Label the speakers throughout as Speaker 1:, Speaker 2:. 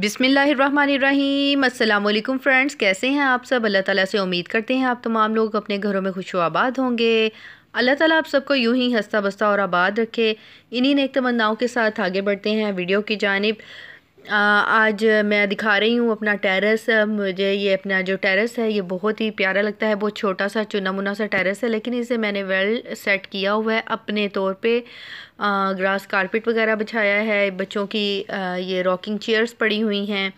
Speaker 1: बिसमीम्स friends कैसे हैं आप सब अल्लाह ताला से उम्मीद करते हैं आप तमाम लोग अपने घरों में खुश आबाद होंगे अल्लाह ताला आप सबको यूं ही हंसता बस्ता और आबाद रखे इन्हीं नेक तमन्नाओं के साथ आगे बढ़ते हैं वीडियो की जानब आज मैं दिखा रही हूँ अपना टेरेस मुझे ये अपना जो टेरेस है ये बहुत ही प्यारा लगता है बहुत छोटा सा चुना मुना सा टेरेस है लेकिन इसे मैंने वेल सेट किया हुआ है अपने तौर पे आ, ग्रास कारपेट वगैरह बिछाया है बच्चों की आ, ये रॉकिंग चेयर्स पड़ी हुई हैं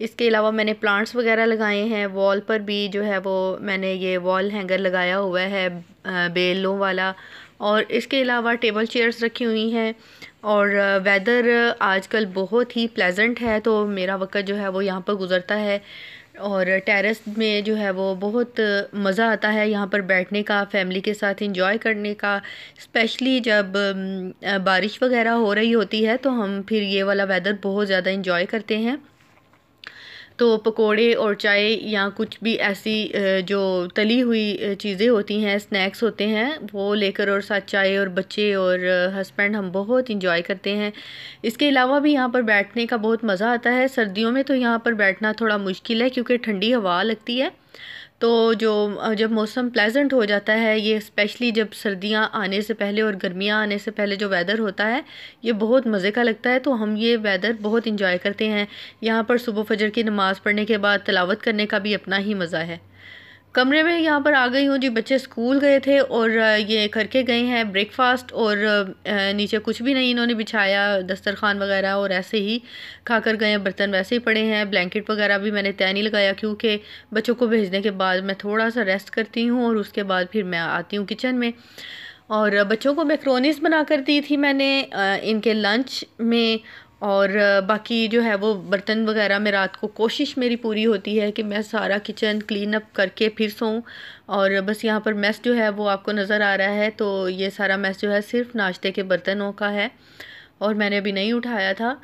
Speaker 1: इसके अलावा मैंने प्लांट्स वगैरह लगाए हैं वॉल पर भी जो है वो मैंने ये वॉल हैंगर लगाया हुआ है बेलों वाला और इसके अलावा टेबल चेयर्स रखी हुई हैं और वेदर आजकल बहुत ही प्लेजेंट है तो मेरा वक्त जो है वो यहाँ पर गुज़रता है और टेरेस में जो है वो बहुत मज़ा आता है यहाँ पर बैठने का फैमिली के साथ इंजॉय करने का स्पेशली जब बारिश वगैरह हो रही होती है तो हम फिर ये वाला वेदर बहुत ज़्यादा इंजॉय करते हैं तो पकोड़े और चाय या कुछ भी ऐसी जो तली हुई चीज़ें होती हैं स्नैक्स होते हैं वो लेकर और साथ चाय और बच्चे और हस्बैंड हम बहुत इंजॉय करते हैं इसके अलावा भी यहाँ पर बैठने का बहुत मज़ा आता है सर्दियों में तो यहाँ पर बैठना थोड़ा मुश्किल है क्योंकि ठंडी हवा लगती है तो जो जब मौसम प्लेजेंट हो जाता है ये स्पेशली जब सर्दियाँ आने से पहले और गर्मियाँ आने से पहले जो वेदर होता है ये बहुत मज़े का लगता है तो हम ये वेदर बहुत इंजॉय करते हैं यहाँ पर सुबह फजर की नमाज़ पढ़ने के बाद तलावत करने का भी अपना ही मज़ा है कमरे में यहाँ पर आ गई हूँ जी बच्चे स्कूल गए थे और ये करके गए हैं ब्रेकफास्ट और नीचे कुछ भी नहीं इन्होंने बिछाया दस्तरखान वगैरह और ऐसे ही खा कर गए हैं बर्तन वैसे ही पड़े हैं ब्लैंकेट वगैरह भी मैंने तय नहीं लगाया क्योंकि बच्चों को भेजने के बाद मैं थोड़ा सा रेस्ट करती हूँ और उसके बाद फिर मैं आती हूँ किचन में और बच्चों को मैक्रोनीस बना कर दी थी मैंने इनके लंच में और बाकी जो है वो बर्तन वगैरह में रात को कोशिश मेरी पूरी होती है कि मैं सारा किचन क्लीन अप करके फिर सोऊं और बस यहाँ पर मेस जो है वो आपको नज़र आ रहा है तो ये सारा मेस जो है सिर्फ नाश्ते के बर्तनों का है और मैंने अभी नहीं उठाया था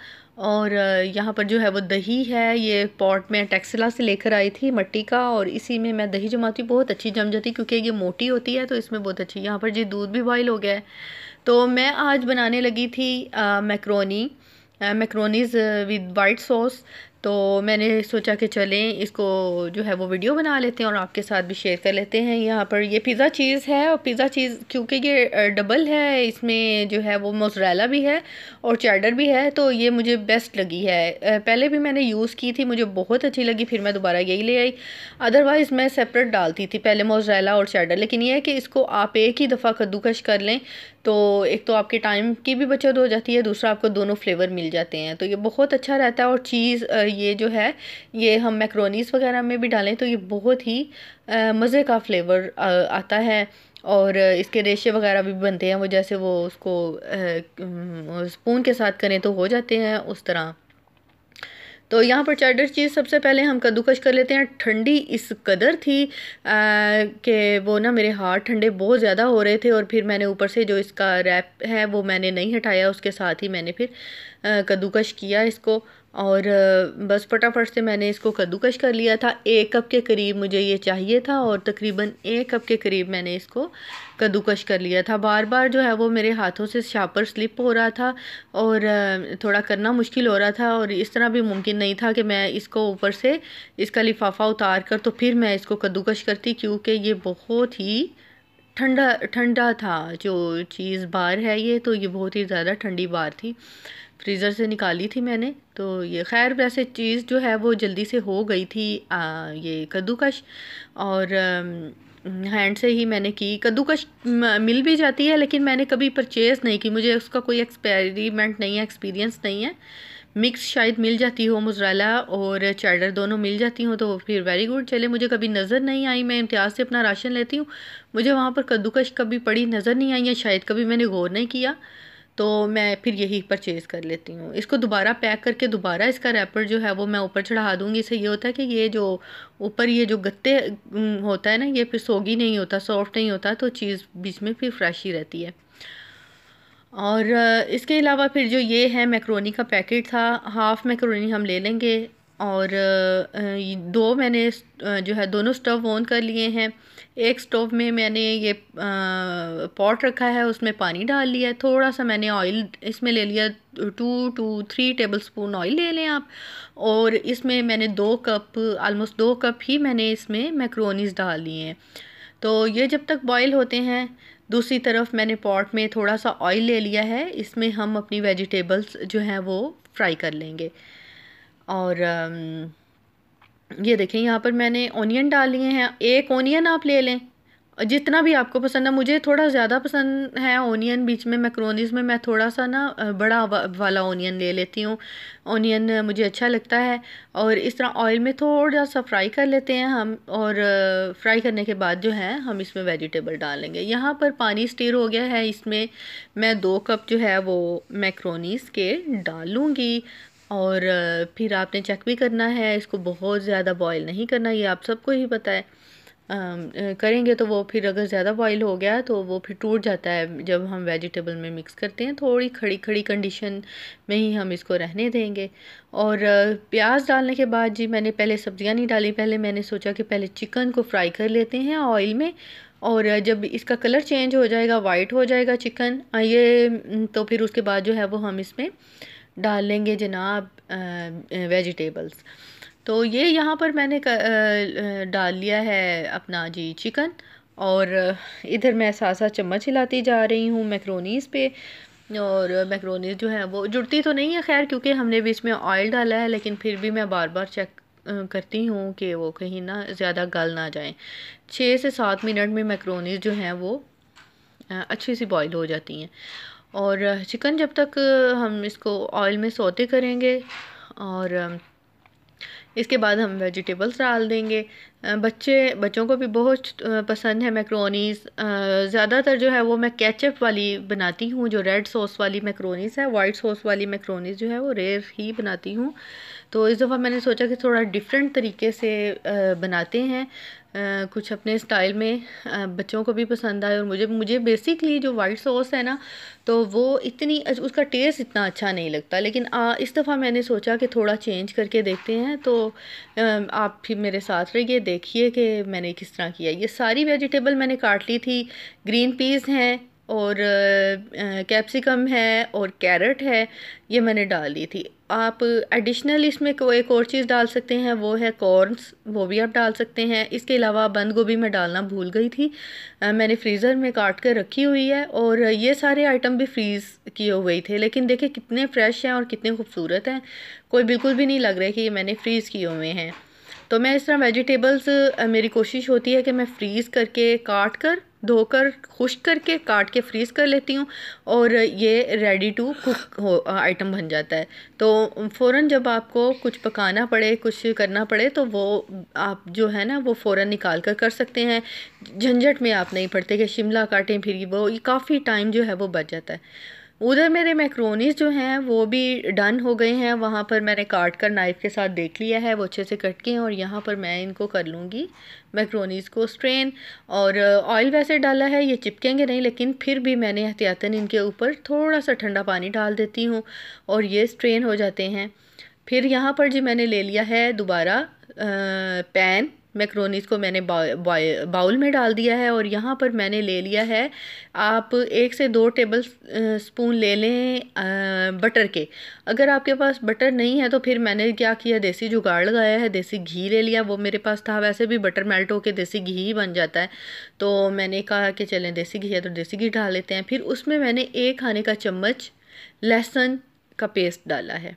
Speaker 1: और यहाँ पर जो है वो दही है ये पॉट में टेक्सिला से लेकर आई थी मट्टी का और इसी में मैं दही जमाती हूँ बहुत अच्छी जम जाती क्योंकि ये मोटी होती है तो इसमें बहुत अच्छी यहाँ पर जी दूध भी बॉयल हो गया है तो मैं आज बनाने लगी थी macaroni macaronis with white sauce तो मैंने सोचा कि चलें इसको जो है वो वीडियो बना लेते हैं और आपके साथ भी शेयर कर लेते हैं यहाँ पर ये पिज़्ज़ा चीज़ है और पिज़्ज़ा चीज़ क्योंकि ये डबल है इसमें जो है वो मोजरेला भी है और चैडर भी है तो ये मुझे बेस्ट लगी है पहले भी मैंने यूज़ की थी मुझे बहुत अच्छी लगी फिर मैं दोबारा यही ले आई अदरवाइज़ मैं सेपरेट डालती थी पहले मोजरेला और चैडर लेकिन यह है कि इसको आप एक ही दफ़ा कद्दूकश कर लें तो एक तो आपके टाइम की भी बचत हो जाती है दूसरा आपको दोनों फ्लेवर मिल जाते हैं तो ये बहुत अच्छा रहता है और चीज़ ये जो है ये हम मैक्रोनीस वगैरह में भी डालें तो ये बहुत ही मज़े का फ्लेवर आता है और इसके रेशे वगैरह भी बनते हैं वो जैसे वो उसको स्पून के साथ करें तो हो जाते हैं उस तरह तो यहाँ पर चैडर चीज़ सबसे पहले हम कद्दूकश कर लेते हैं ठंडी इस कदर थी कि वो ना मेरे हाथ ठंडे बहुत ज़्यादा हो रहे थे और फिर मैंने ऊपर से जो इसका रैप है वो मैंने नहीं हटाया उसके साथ ही मैंने फिर कद्दूकश किया इसको और बस फटाफट से मैंने इसको कद्दूकश कर लिया था एक कप के करीब मुझे ये चाहिए था और तकरीबन एक कप के करीब मैंने इसको कद्दूकश कर लिया था बार बार जो है वो मेरे हाथों से शापर स्लिप हो रहा था और थोड़ा करना मुश्किल हो रहा था और इस तरह भी मुमकिन नहीं था कि मैं इसको ऊपर से इसका लिफाफा उतार कर तो फिर मैं इसको कद्दूकश करती क्योंकि ये बहुत ही ठंडा ठंडा था जो चीज़ बार है ये तो ये बहुत ही ज़्यादा ठंडी बार थी फ्रीज़र से निकाली थी मैंने तो ये खैर वैसे चीज़ जो है वो जल्दी से हो गई थी आ, ये कद्दूकश और हैंड से ही मैंने की कद्दूकश मिल भी जाती है लेकिन मैंने कभी परचेज़ नहीं की मुझे उसका कोई एक्सपेरिमेंट नहीं है एक्सपीरियंस नहीं है मिक्स शायद मिल जाती हो मुजराला और चैडर दोनों मिल जाती हूँ तो फिर वेरी गुड चले मुझे कभी नज़र नहीं आई मैं इम्तियाज़ से अपना राशन लेती हूँ मुझे वहाँ पर कद्दूकश कभी पड़ी नज़र नहीं आई या शायद कभी मैंने गौर नहीं किया तो मैं फिर यही परचेज़ कर लेती हूँ इसको दोबारा पैक करके दोबारा इसका रैपर जो है वो मैं ऊपर चढ़ा दूँगी इससे ये होता है कि ये जो ऊपर ये जो गत्ते होता है ना ये फिर सोगी नहीं होता सॉफ्ट नहीं होता तो चीज़ बीच में फिर फ्रेश ही रहती है और इसके अलावा फिर जो ये है मैक्रोनी का पैकेट था हाफ़ मैक्रोनी हम ले लेंगे और दो मैंने जो है दोनों स्टोव ऑन कर लिए हैं एक स्टोव में मैंने ये पॉट रखा है उसमें पानी डाल लिया है थोड़ा सा मैंने ऑयल इसमें ले लिया two two three tablespoon oil ले लें आप और इसमें मैंने दो कप आलमोस्ट दो कप ही मैंने इसमें मैक्रोनीस डाल लिए हैं तो ये जब तक बॉयल होते हैं दूसरी तरफ मैंने पॉट में थोड़ा सा ऑयल ले लिया है इसमें हम अपनी वेजिटेबल्स जो हैं वो फ्राई कर लेंगे और ये देखें यहाँ पर मैंने ओनियन डाल लिए हैं एक ओनियन आप ले लें और जितना भी आपको पसंद है मुझे थोड़ा ज़्यादा पसंद है ओनियन बीच में मैक्रोनीज में मैं थोड़ा सा ना बड़ा वाला ओनियन ले लेती हूँ ओनियन मुझे अच्छा लगता है और इस तरह ऑयल में थोड़ा सा फ्राई कर लेते हैं हम और फ्राई करने के बाद जो है हम इसमें वेजिटेबल डालेंगे यहाँ पर पानी स्टीर हो गया है इसमें मैं दो कप जो है वो मैक्रोनीस के डालूँगी और फिर आपने चेक भी करना है इसको बहुत ज़्यादा बॉयल नहीं करना ये आप सबको ही पता है करेंगे तो वो फिर अगर ज़्यादा बॉईल हो गया तो वो फिर टूट जाता है जब हम वेजिटेबल में मिक्स करते हैं थोड़ी खड़ी खड़ी कंडीशन में ही हम इसको रहने देंगे और प्याज डालने के बाद जी मैंने पहले सब्जियां नहीं डाली पहले मैंने सोचा कि पहले चिकन को फ्राई कर लेते हैं ऑयल में और जब इसका कलर चेंज हो जाएगा वाइट हो जाएगा चिकन ये तो फिर उसके बाद जो है वो हम इसमें डाल लेंगे जनाब वेजिटेबल्स तो ये यहाँ पर मैंने डाल लिया है अपना जी चिकन और इधर मैं साथ चम्मच हिलाती जा रही हूँ मैक्रोनीस पे और मैक्रोनीस जो है वो जुड़ती तो नहीं है खैर क्योंकि हमने बीच में ऑयल डाला है लेकिन फिर भी मैं बार बार चेक करती हूँ कि वो कहीं ना ज़्यादा गल ना जाए छः से सात मिनट में मैक्रोनीस जो हैं वो अच्छी सी बॉयल हो जाती हैं और चिकन जब तक हम इसको ऑयल में सोते करेंगे और इसके बाद हम वेजिटेबल्स डाल देंगे बच्चे बच्चों को भी बहुत पसंद है मैक्रोनीस ज़्यादातर जो है वो मैं केचप वाली बनाती हूँ जो रेड सॉस वाली मैक्रोनीस है वाइट सॉस वाली मैक्रोनीस जो है वो रेयर ही बनाती हूँ तो इस दफ़ा मैंने सोचा कि थोड़ा डिफरेंट तरीके से बनाते हैं कुछ अपने स्टाइल में बच्चों को भी पसंद आए और मुझे मुझे बेसिकली जो वाइट सॉस है ना तो वो इतनी उसका टेस्ट इतना अच्छा नहीं लगता लेकिन आ, इस दफ़ा मैंने सोचा कि थोड़ा चेंज करके देखते हैं तो आप भी मेरे साथ रहिए देख देखिए कि मैंने किस तरह किया ये सारी वेजिटेबल मैंने काट ली थी ग्रीन पीस हैं और कैप्सिकम है और कैरेट है ये मैंने डाल दी थी आप एडिशनल इसमें कोई एक और चीज़ डाल सकते हैं वो है कॉर्नस वो भी आप डाल सकते हैं इसके अलावा बंद गोभी मैं डालना भूल गई थी आ, मैंने फ्रीज़र में काट कर रखी हुई है और ये सारे आइटम भी फ्रीज़ किए हुए थे लेकिन देखिए कितने फ्रेश हैं और कितने खूबसूरत हैं कोई बिल्कुल भी नहीं लग रहा है कि ये मैंने फ्रीज़ किए हुए हैं तो मैं इस तरह वेजिटेबल्स मेरी कोशिश होती है कि मैं फ्रीज़ करके काट कर धोकर खुश्क करके काट के फ्रीज़ कर लेती हूँ और ये रेडी टू कुक हो आइटम बन जाता है तो फ़ौर जब आपको कुछ पकाना पड़े कुछ करना पड़े तो वो आप जो है ना वो फ़ौर निकाल कर कर सकते हैं झंझट में आप नहीं पड़ते कि शिमला काटें फिर वो ये काफ़ी टाइम जो है वो बच जाता है उधर मेरे मैक्रोनीज़ जो हैं वो भी डन हो गए हैं वहाँ पर मैंने काट कर नाइफ़ के साथ देख लिया है वो अच्छे से कट गए हैं और यहाँ पर मैं इनको कर लूँगी मैक्रोनीज़ को स्ट्रेन और ऑयल वैसे डाला है ये चिपकेंगे नहीं लेकिन फिर भी मैंने एहतियातन इनके ऊपर थोड़ा सा ठंडा पानी डाल देती हूँ और ये स्ट्रेन हो जाते हैं फिर यहाँ पर जी मैंने ले लिया है दोबारा पैन मैक्रोनीज को मैंने बाउल में डाल दिया है और यहाँ पर मैंने ले लिया है आप एक से दो टेबल स्पून ले लें बटर के अगर आपके पास बटर नहीं है तो फिर मैंने क्या किया देसी जुगाड़ लगाया है देसी घी ले लिया वो मेरे पास था वैसे भी बटर मेल्ट होकर देसी घी ही बन जाता है तो मैंने कहा कि चलें देसी घी है तो देसी घी डाल लेते हैं फिर उसमें मैंने एक खाने का चम्मच लहसुन का पेस्ट डाला है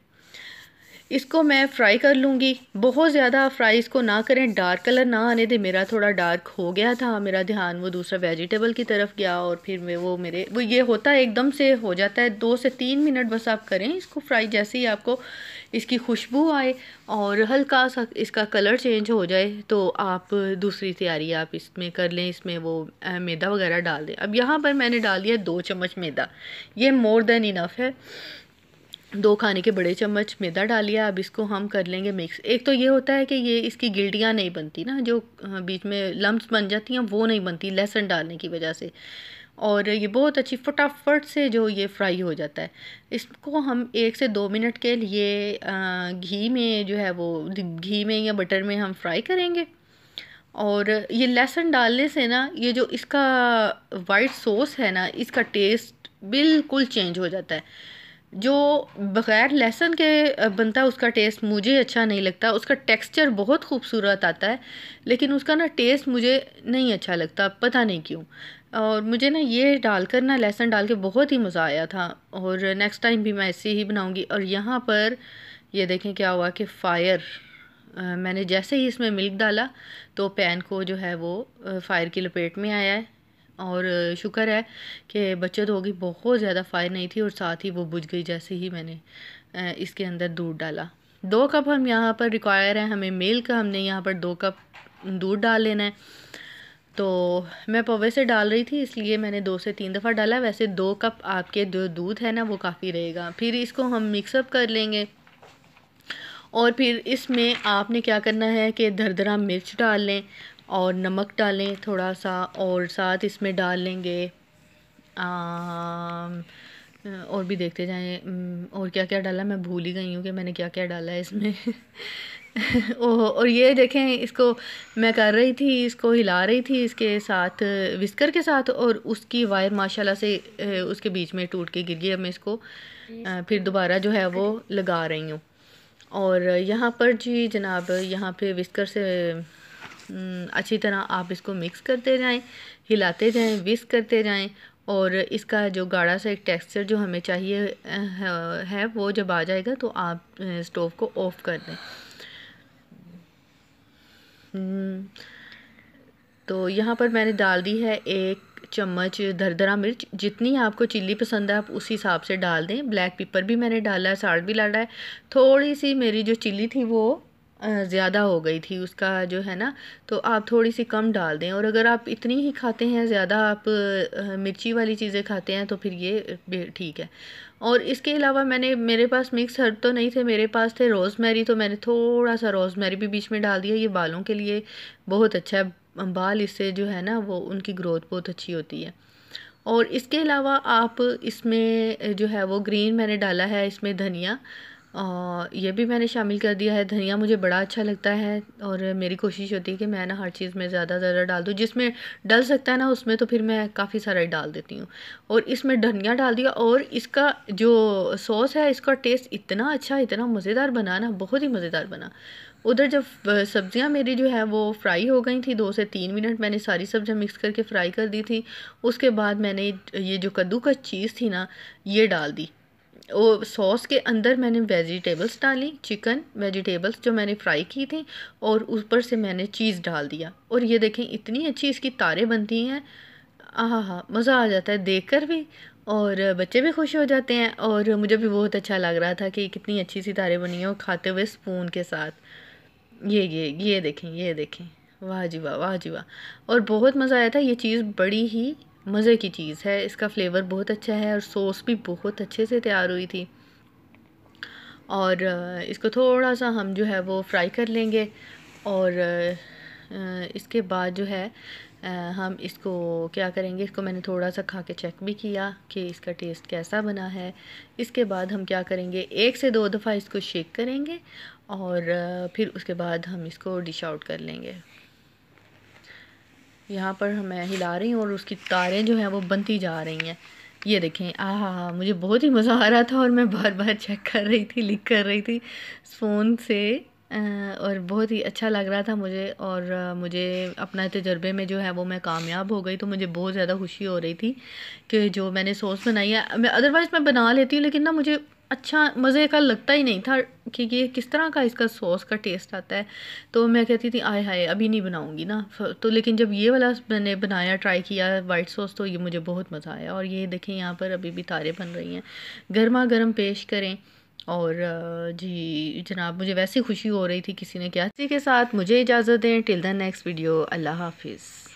Speaker 1: इसको मैं फ्राई कर लूँगी बहुत ज़्यादा फ्राई इसको ना करें डार्क कलर ना आने दें मेरा थोड़ा डार्क हो गया था मेरा ध्यान वो दूसरा वेजिटेबल की तरफ गया और फिर मैं वो मेरे वो ये होता है एकदम से हो जाता है दो से तीन मिनट बस आप करें इसको फ्राई जैसे ही आपको इसकी खुशबू आए और हल्का सा इसका कलर चेंज हो जाए तो आप दूसरी तैयारी आप इसमें कर लें इसमें वो मैदा वगैरह डाल दें अब यहाँ पर मैंने डाल दिया दो चम्मच मैदा ये मोर देन इनफ है दो खाने के बड़े चम्मच मैदा डालिया अब इसको हम कर लेंगे मिक्स एक तो ये होता है कि ये इसकी गिल्टियाँ नहीं बनती ना जो हाँ, बीच में लम्ब बन जाती हैं वो नहीं बनती लहसुन डालने की वजह से और ये बहुत अच्छी फटाफट से जो ये फ्राई हो जाता है इसको हम एक से दो मिनट के लिए घी में जो है वो घी में या बटर में हम फ्राई करेंगे और ये लहसुन डालने से ना ये जो इसका वाइट सॉस है ना इसका टेस्ट बिल्कुल चेंज हो जाता है जो बग़ैर लहसुन के बनता है उसका टेस्ट मुझे अच्छा नहीं लगता उसका टेक्सचर बहुत खूबसूरत आता है लेकिन उसका ना टेस्ट मुझे नहीं अच्छा लगता पता नहीं क्यों और मुझे ना ये डालकर ना लहसुन डाल के बहुत ही मज़ा आया था और नेक्स्ट टाइम भी मैं ऐसे ही बनाऊंगी और यहाँ पर ये देखें क्या हुआ कि फ़ायर मैंने जैसे ही इसमें मिल्क डाला तो पैन को जो है वो फायर की लपेट में आया है और शुक्र है कि बचत होगी बहुत ज़्यादा फायर नहीं थी और साथ ही वो बुझ गई जैसे ही मैंने इसके अंदर दूध डाला दो कप हम यहाँ पर रिक्वायर हैं हमें मेल का हमने यहाँ पर दो कप दूध डाल लेना है तो मैं पवे से डाल रही थी इसलिए मैंने दो से तीन दफ़ा डाला वैसे दो कप आपके जो दूध है ना वो काफ़ी रहेगा फिर इसको हम मिक्सअप कर लेंगे और फिर इसमें आपने क्या करना है कि दरदरा मिर्च डाल लें और नमक डालें थोड़ा सा और साथ इसमें डाल लेंगे और भी देखते जाएं और क्या क्या डाला मैं भूल ही गई हूँ कि मैंने क्या क्या डाला है इसमें और ये देखें इसको मैं कर रही थी इसको हिला रही थी इसके साथ विस्कर के साथ और उसकी वायर माशाल्लाह से उसके बीच में टूट के गिर गई अब मैं इसको फिर दोबारा जो है वो लगा रही हूँ और यहाँ पर जी जनाब यहाँ पे विस्कर से हम्म, अच्छी तरह आप इसको मिक्स करते जाएं हिलाते जाएं विस्क करते जाएं और इसका जो गाढ़ा सा एक टेक्सचर जो हमें चाहिए है वो जब आ जाएगा तो आप स्टोव को ऑफ़ कर दें हम्म, तो यहाँ पर मैंने डाल दी है एक चम्मच दरदरा मिर्च जितनी आपको चिल्ली पसंद है आप उस हिसाब से डाल दें ब्लैक पेपर भी मैंने डाला है साल्ट भी डाला है थोड़ी सी मेरी जो चिल्ली थी वो ज़्यादा हो गई थी उसका जो है ना तो आप थोड़ी सी कम डाल दें और अगर आप इतनी ही खाते हैं ज़्यादा आप मिर्ची वाली चीज़ें खाते हैं तो फिर ये ठीक है और इसके अलावा मैंने मेरे पास मिक्स हर्ब तो नहीं थे मेरे पास थे रोज़मेरी तो मैंने थोड़ा सा रोज़मेरी भी बीच में डाल दिया ये बालों के लिए बहुत अच्छा है बाल इससे जो है ना वो उनकी ग्रोथ बहुत अच्छी होती है और इसके अलावा आप इसमें जो है वो ग्रीन मैंने डाला है इसमें धनिया ये भी मैंने शामिल कर दिया है धनिया मुझे बड़ा अच्छा लगता है और मेरी कोशिश होती है कि मैं ना हर चीज़ में ज़्यादा ज़्यादा डाल दूँ जिसमें डल सकता है ना उसमें तो फिर मैं काफ़ी सारा ही डाल देती हूँ और इसमें धनिया डाल दिया और इसका जो सॉस है इसका टेस्ट इतना अच्छा इतना मज़ेदार बना ना बहुत ही मज़ेदार बना उधर जब सब्ज़ियाँ मेरी जो है वो फ्राई हो गई थी दो से तीन मिनट मैंने सारी सब्ज़ियाँ मिक्स करके फ्राई कर दी थी उसके बाद मैंने ये जो कद्दू का चीज़ थी ना ये डाल दी वो सॉस के अंदर मैंने वेजिटेबल्स डाली चिकन वेजिटेबल्स जो मैंने फ्राई की थी और ऊपर से मैंने चीज़ डाल दिया और ये देखें इतनी अच्छी इसकी तारे बनती हैं हाँ हाँ मज़ा आ जाता है देख कर भी और बच्चे भी खुश हो जाते हैं और मुझे भी बहुत अच्छा लग रहा था कि कितनी अच्छी सी तारे बनी है और खाते हुए स्पून के साथ ये ये ये देखें ये देखें वाह जी वाह वाह जी वाह और बहुत मज़ा आया था ये चीज़ बड़ी ही मज़े की चीज़ है इसका फ्लेवर बहुत अच्छा है और सॉस भी बहुत अच्छे से तैयार हुई थी और इसको थोड़ा सा हम जो है वो फ्राई कर लेंगे और इसके बाद जो है हम इसको क्या करेंगे इसको मैंने थोड़ा सा खा के चेक भी किया कि इसका टेस्ट कैसा बना है इसके बाद हम क्या करेंगे एक से दो दफ़ा इसको शेक करेंगे और फिर उसके बाद हम इसको डिश आउट कर लेंगे यहाँ पर मैं हिला रही हूँ और उसकी तारें जो हैं वो बनती जा रही हैं ये देखें आह मुझे बहुत ही मज़ा आ रहा था और मैं बार बार चेक कर रही थी लिख कर रही थी फ़ोन से और बहुत ही अच्छा लग रहा था मुझे और मुझे अपना तजर्बे में जो है वो मैं कामयाब हो गई तो मुझे बहुत ज़्यादा खुशी हो रही थी कि जो मैंने सॉस बनाई है मैं अदरवाइज़ मैं बना लेती हूँ लेकिन ना मुझे अच्छा मज़े का लगता ही नहीं था कि ये किस तरह का इसका सॉस का टेस्ट आता है तो मैं कहती थी आय हाय अभी नहीं बनाऊंगी ना तो लेकिन जब ये वाला मैंने बनाया ट्राई किया वाइट सॉस तो ये मुझे बहुत मज़ा आया और ये देखें यहाँ पर अभी भी तारे बन रही हैं गर्मा गर्म पेश करें और जी जनाब मुझे वैसी खुशी हो रही थी किसी ने क्या इसी के साथ मुझे इजाज़त दें टिल द नेक्स्ट वीडियो अल्लाह हाफिज़